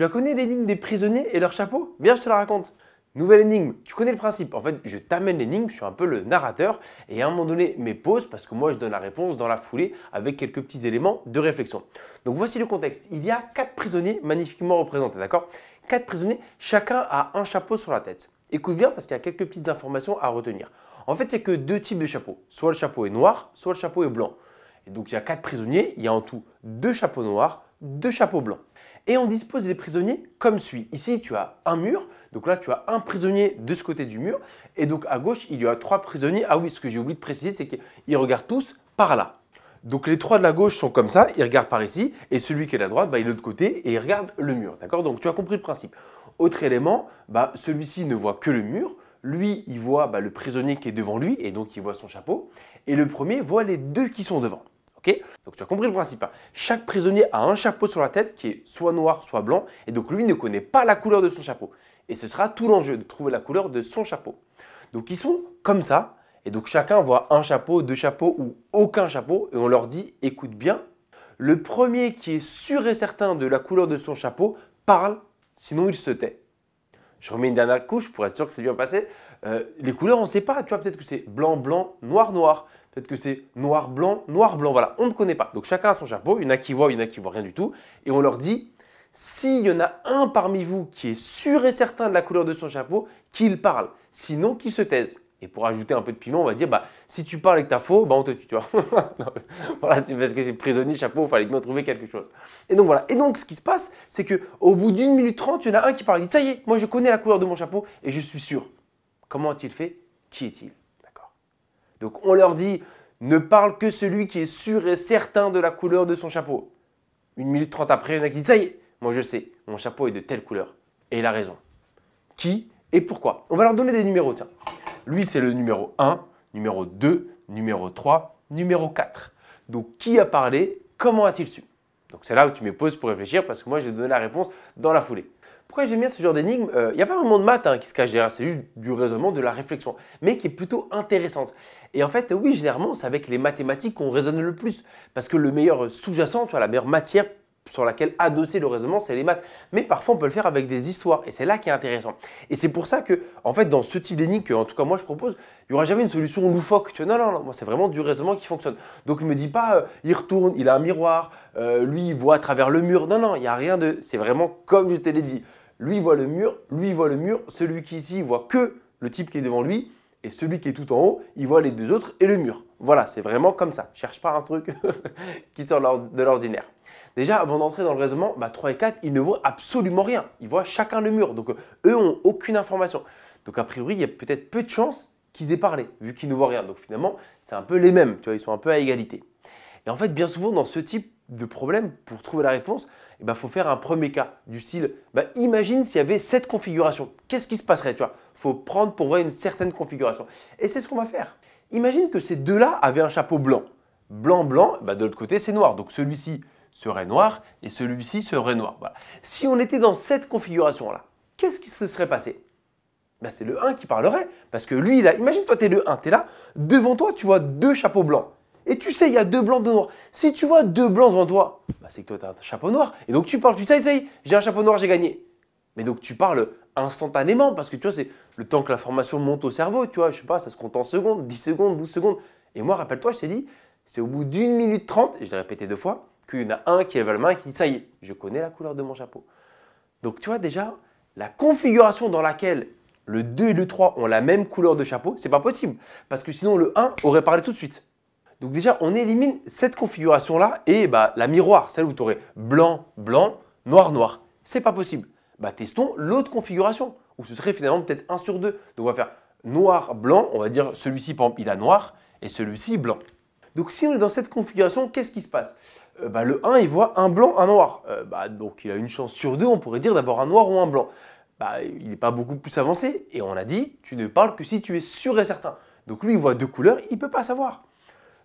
Tu la connais l'énigme des prisonniers et leur chapeaux Viens, je te la raconte. Nouvelle énigme, tu connais le principe. En fait, je t'amène l'énigme, je suis un peu le narrateur, et à un moment donné, mes pauses, parce que moi je donne la réponse dans la foulée avec quelques petits éléments de réflexion. Donc voici le contexte. Il y a quatre prisonniers magnifiquement représentés, d'accord Quatre prisonniers, chacun a un chapeau sur la tête. Écoute bien parce qu'il y a quelques petites informations à retenir. En fait, il n'y a que deux types de chapeaux. Soit le chapeau est noir, soit le chapeau est blanc. Et donc il y a quatre prisonniers, il y a en tout deux chapeaux noirs, deux chapeaux blancs. Et on dispose les prisonniers comme suit. Ici, tu as un mur, donc là, tu as un prisonnier de ce côté du mur, et donc à gauche, il y a trois prisonniers. Ah oui, ce que j'ai oublié de préciser, c'est qu'ils regardent tous par là. Donc les trois de la gauche sont comme ça, ils regardent par ici, et celui qui est à la droite, bah, il est de l'autre côté et il regarde le mur. D'accord Donc tu as compris le principe. Autre élément, bah, celui-ci ne voit que le mur, lui, il voit bah, le prisonnier qui est devant lui, et donc il voit son chapeau, et le premier voit les deux qui sont devant donc tu as compris le principe. Hein. Chaque prisonnier a un chapeau sur la tête qui est soit noir, soit blanc, et donc lui ne connaît pas la couleur de son chapeau. Et ce sera tout l'enjeu de trouver la couleur de son chapeau. Donc ils sont comme ça, et donc chacun voit un chapeau, deux chapeaux ou aucun chapeau, et on leur dit écoute bien, le premier qui est sûr et certain de la couleur de son chapeau parle, sinon il se tait je remets une dernière couche pour être sûr que c'est bien passé. Euh, les couleurs, on ne sait pas, tu vois, peut-être que c'est blanc, blanc, noir, noir. Peut-être que c'est noir, blanc, noir, blanc. Voilà, on ne connaît pas. Donc chacun a son chapeau. Il y en a qui voient, il y en a qui voient rien du tout. Et on leur dit, s'il y en a un parmi vous qui est sûr et certain de la couleur de son chapeau, qu'il parle. Sinon, qu'il se taise. Et pour ajouter un peu de piment, on va dire, bah, si tu parles avec ta faux, bah, on te tue, tu voilà, parce que c'est prisonnier, chapeau, il fallait bien trouver quelque chose. Et donc voilà. Et donc, ce qui se passe, c'est que au bout d'une minute trente, il y en a un qui parle, et dit, ça y est, moi je connais la couleur de mon chapeau et je suis sûr. Comment a-t-il fait Qui est-il D'accord. Donc on leur dit, ne parle que celui qui est sûr et certain de la couleur de son chapeau. Une minute trente après, il y en a qui dit, ça y est, moi je sais, mon chapeau est de telle couleur. Et il a raison. Qui et pourquoi On va leur donner des numéros, tiens. Lui, c'est le numéro 1, numéro 2, numéro 3, numéro 4. Donc, qui a parlé Comment a-t-il su Donc, c'est là où tu me poses pour réfléchir parce que moi, je vais donner la réponse dans la foulée. Pourquoi j'aime bien ce genre d'énigme Il euh, n'y a pas vraiment de maths hein, qui se cache derrière, c'est juste du raisonnement, de la réflexion, mais qui est plutôt intéressante. Et en fait, oui, généralement, c'est avec les mathématiques qu'on raisonne le plus, parce que le meilleur sous-jacent, tu la meilleure matière sur laquelle adosser le raisonnement, c'est les maths. Mais parfois, on peut le faire avec des histoires, et c'est là qui est intéressant. Et c'est pour ça que, en fait, dans ce type d'énigme que, en tout cas, moi, je propose, il n'y aura jamais une solution loufoque. Tu non, non, non, moi, c'est vraiment du raisonnement qui fonctionne. Donc, ne me dit pas, euh, il retourne, il a un miroir, euh, lui, il voit à travers le mur. Non, non, il n'y a rien de... C'est vraiment comme je te l'ai dit. Lui, voit le mur, lui, voit le mur, celui qui ici, voit que le type qui est devant lui, et celui qui est tout en haut, il voit les deux autres et le mur. Voilà, c'est vraiment comme ça. Cherche pas un truc qui sort de l'ordinaire. Déjà, avant d'entrer dans le raisonnement, bah, 3 et 4, ils ne voient absolument rien. Ils voient chacun le mur. Donc, euh, eux ont aucune information. Donc, a priori, il y a peut-être peu de chances qu'ils aient parlé, vu qu'ils ne voient rien. Donc, finalement, c'est un peu les mêmes. Tu vois, ils sont un peu à égalité. Et en fait, bien souvent, dans ce type de problème, pour trouver la réponse, il eh ben, faut faire un premier cas du style Bah, imagine s'il y avait cette configuration, qu'est-ce qui se passerait Il faut prendre pour vrai une certaine configuration. Et c'est ce qu'on va faire. Imagine que ces deux-là avaient un chapeau blanc. Blanc, blanc, bah, de l'autre côté c'est noir. Donc celui-ci serait noir et celui-ci serait noir. Voilà. Si on était dans cette configuration-là, qu'est-ce qui se serait passé bah, C'est le 1 qui parlerait. Parce que lui, là, imagine toi, tu es le 1, tu es là, devant toi, tu vois deux chapeaux blancs tu sais, il y a deux blancs, deux noirs. Si tu vois deux blancs devant toi, bah, c'est que toi, tu as un chapeau noir. Et donc, tu parles, tu sais, est, j'ai un chapeau noir, j'ai gagné. Mais donc, tu parles instantanément parce que tu vois, c'est le temps que la formation monte au cerveau, tu vois, je sais pas, ça se compte en secondes, 10 secondes, 12 secondes. Et moi, rappelle-toi, je t'ai dit, c'est au bout d'une minute trente, et je l'ai répété deux fois, qu'il y en a un qui lève la main et qui dit, ça y est, je connais la couleur de mon chapeau. Donc, tu vois, déjà, la configuration dans laquelle le 2 et le 3 ont la même couleur de chapeau, c'est pas possible. Parce que sinon, le 1 aurait parlé tout de suite. Donc déjà, on élimine cette configuration-là et bah, la miroir, celle où tu aurais blanc, blanc, noir, noir. C'est pas possible. Bah, testons l'autre configuration, où ce serait finalement peut-être 1 sur 2. Donc on va faire noir, blanc, on va dire celui-ci, il a noir, et celui-ci, blanc. Donc si on est dans cette configuration, qu'est-ce qui se passe euh, bah, Le 1, il voit un blanc, un noir. Euh, bah, donc il a une chance sur deux, on pourrait dire, d'avoir un noir ou un blanc. Bah, il n'est pas beaucoup plus avancé. Et on a dit, tu ne parles que si tu es sûr et certain. Donc lui, il voit deux couleurs, il ne peut pas savoir.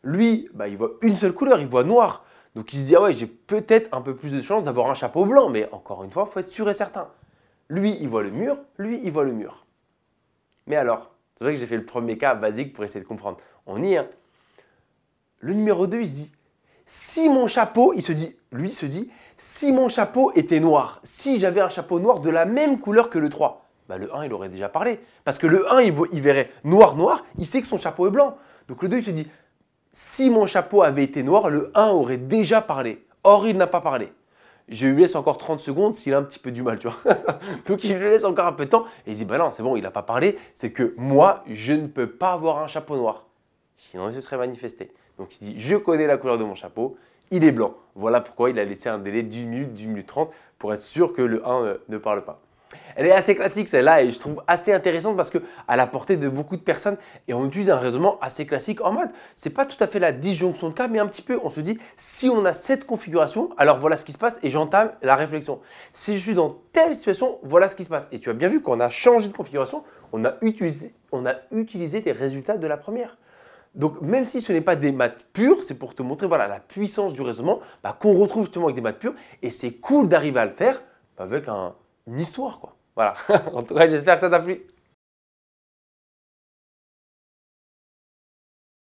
Lui, bah, il voit une seule couleur, il voit noir. Donc il se dit, ah ouais, j'ai peut-être un peu plus de chance d'avoir un chapeau blanc, mais encore une fois, il faut être sûr et certain. Lui, il voit le mur, lui, il voit le mur. Mais alors, c'est vrai que j'ai fait le premier cas basique pour essayer de comprendre. On y est. Hein. Le numéro 2, il se dit, si mon chapeau, il se dit, lui se dit, si mon chapeau était noir, si j'avais un chapeau noir de la même couleur que le 3, bah le 1, il aurait déjà parlé. Parce que le 1, il, il verrait noir, noir, il sait que son chapeau est blanc. Donc le 2, il se dit, si mon chapeau avait été noir, le 1 aurait déjà parlé. Or, il n'a pas parlé. Je lui laisse encore 30 secondes s'il a un petit peu du mal, tu vois. Donc, il lui laisse encore un peu de temps et il dit Bah non, c'est bon, il n'a pas parlé. C'est que moi, je ne peux pas avoir un chapeau noir. Sinon, il se serait manifesté. Donc, il dit Je connais la couleur de mon chapeau il est blanc. Voilà pourquoi il a laissé un délai d'une minute, d'une minute trente pour être sûr que le 1 euh, ne parle pas. Elle est assez classique celle-là et je trouve assez intéressante parce qu'à la portée de beaucoup de personnes et on utilise un raisonnement assez classique en mode c'est pas tout à fait la disjonction de cas mais un petit peu on se dit si on a cette configuration alors voilà ce qui se passe et j'entame la réflexion. Si je suis dans telle situation voilà ce qui se passe et tu as bien vu qu'on a changé de configuration on a utilisé on les résultats de la première. Donc même si ce n'est pas des maths pures, c'est pour te montrer voilà la puissance du raisonnement bah, qu'on retrouve justement avec des maths pures et c'est cool d'arriver à le faire avec un une histoire, quoi. Voilà. en tout cas, j'espère que ça t'a plu.